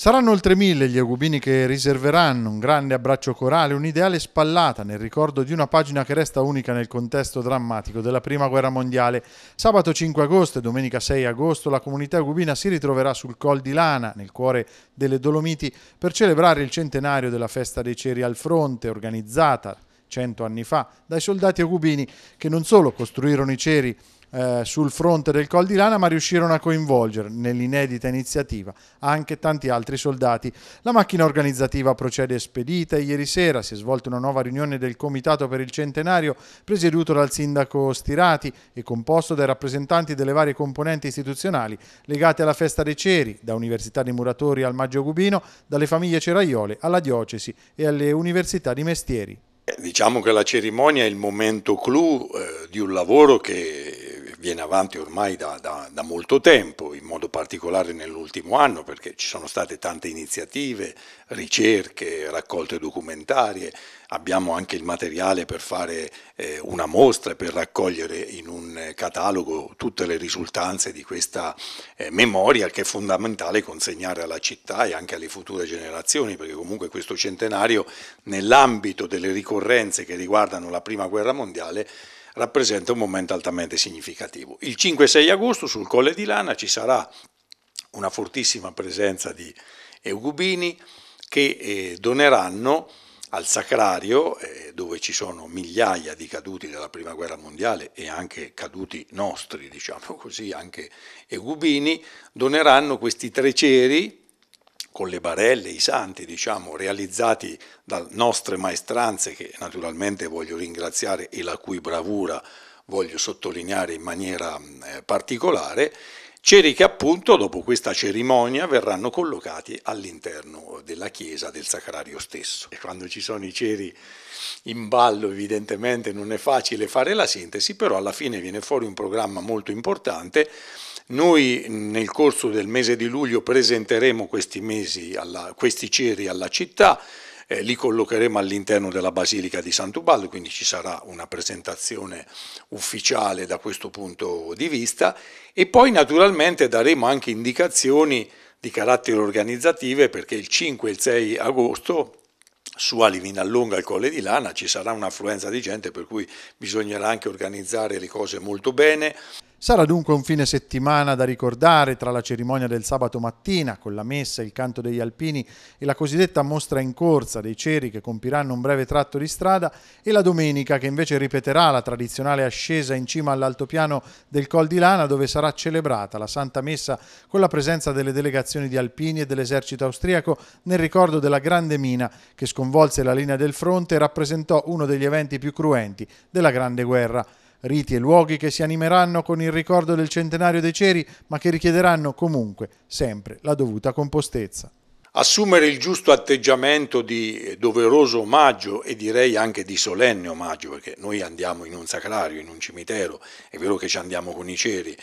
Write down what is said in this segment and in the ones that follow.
Saranno oltre mille gli agubini che riserveranno un grande abbraccio corale, un'ideale spallata nel ricordo di una pagina che resta unica nel contesto drammatico della Prima Guerra Mondiale. Sabato 5 agosto e domenica 6 agosto la comunità agubina si ritroverà sul Col di Lana, nel cuore delle Dolomiti, per celebrare il centenario della festa dei ceri al fronte, organizzata cento anni fa, dai soldati agubini che non solo costruirono i ceri eh, sul fronte del Col di Lana, ma riuscirono a coinvolgere nell'inedita iniziativa anche tanti altri soldati. La macchina organizzativa procede spedita e ieri sera si è svolta una nuova riunione del Comitato per il Centenario, presieduto dal sindaco Stirati e composto dai rappresentanti delle varie componenti istituzionali legate alla festa dei ceri, da Università dei Muratori al Maggio Gubino, dalle famiglie ceraiole alla diocesi e alle università di mestieri. Eh, diciamo che la cerimonia è il momento clou eh, di un lavoro che viene avanti ormai da, da, da molto tempo, in modo particolare nell'ultimo anno, perché ci sono state tante iniziative, ricerche, raccolte documentarie, abbiamo anche il materiale per fare eh, una mostra e per raccogliere in un catalogo tutte le risultanze di questa eh, memoria che è fondamentale consegnare alla città e anche alle future generazioni, perché comunque questo centenario nell'ambito delle ricorrenze che riguardano la Prima Guerra Mondiale rappresenta un momento altamente significativo. Il 5-6 agosto sul Colle di Lana ci sarà una fortissima presenza di eugubini che eh, doneranno al Sacrario, eh, dove ci sono migliaia di caduti della Prima Guerra Mondiale e anche caduti nostri, diciamo così, anche eugubini, doneranno questi tre ceri con le barelle, i santi, diciamo, realizzati da nostre maestranze, che naturalmente voglio ringraziare e la cui bravura voglio sottolineare in maniera eh, particolare, ceri che appunto dopo questa cerimonia verranno collocati all'interno della chiesa del sacrario stesso. E quando ci sono i ceri in ballo evidentemente non è facile fare la sintesi, però alla fine viene fuori un programma molto importante noi nel corso del mese di luglio presenteremo questi, mesi alla, questi ceri alla città, eh, li collocheremo all'interno della Basilica di Sant'Ubaldo, quindi ci sarà una presentazione ufficiale da questo punto di vista e poi naturalmente daremo anche indicazioni di carattere organizzative perché il 5 e il 6 agosto su Ali Vinallonga il Colle di Lana ci sarà un'affluenza di gente per cui bisognerà anche organizzare le cose molto bene. Sarà dunque un fine settimana da ricordare tra la cerimonia del sabato mattina con la messa, il canto degli alpini e la cosiddetta mostra in corsa dei ceri che compiranno un breve tratto di strada e la domenica che invece ripeterà la tradizionale ascesa in cima all'altopiano del Col di Lana dove sarà celebrata la Santa Messa con la presenza delle delegazioni di alpini e dell'esercito austriaco nel ricordo della grande mina che sconvolse la linea del fronte e rappresentò uno degli eventi più cruenti della Grande Guerra riti e luoghi che si animeranno con il ricordo del centenario dei ceri, ma che richiederanno comunque sempre la dovuta compostezza. Assumere il giusto atteggiamento di doveroso omaggio e direi anche di solenne omaggio, perché noi andiamo in un sacrario, in un cimitero, è vero che ci andiamo con i ceri,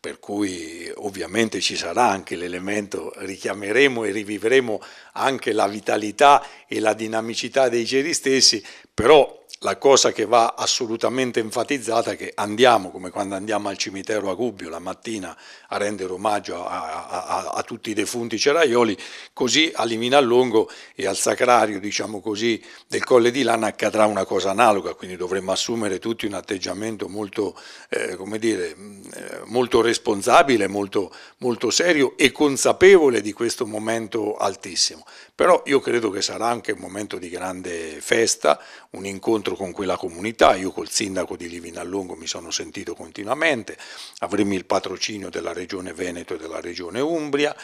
per cui ovviamente ci sarà anche l'elemento, richiameremo e rivivremo anche la vitalità e la dinamicità dei ceri stessi, però la cosa che va assolutamente enfatizzata è che andiamo, come quando andiamo al cimitero a Gubbio la mattina a rendere omaggio a, a, a, a tutti i defunti ceraioli, così a Liminallongo e al sacrario diciamo così, del Colle di Lana accadrà una cosa analoga, quindi dovremmo assumere tutti un atteggiamento molto, eh, dire, mm, eh, molto responsabile, molto, molto serio e consapevole di questo momento altissimo. Però io credo che sarà anche un momento di grande festa, un incontro incontro con quella comunità, io col sindaco di Livinallongo mi sono sentito continuamente, avremo il patrocinio della regione Veneto e della regione Umbria,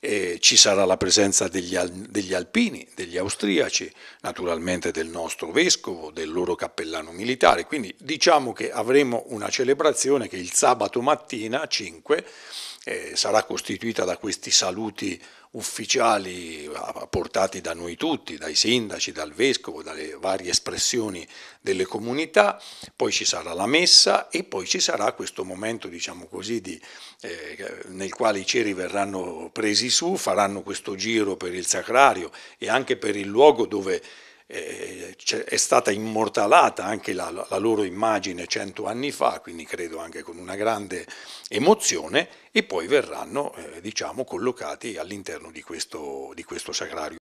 eh, ci sarà la presenza degli, degli, alpini, degli austriaci, naturalmente del nostro vescovo, del loro cappellano militare, quindi diciamo che avremo una celebrazione che il sabato mattina 5 eh, sarà costituita da questi saluti ufficiali portati da noi tutti, dai sindaci, dal vescovo, dalle varie espressioni delle comunità, poi ci sarà la messa e poi ci sarà questo momento, diciamo così, di, eh, nel quale i ceri verranno presi su, faranno questo giro per il sacrario e anche per il luogo dove eh, è stata immortalata anche la, la loro immagine cento anni fa, quindi credo anche con una grande emozione, e poi verranno eh, diciamo, collocati all'interno di questo, di questo sagrario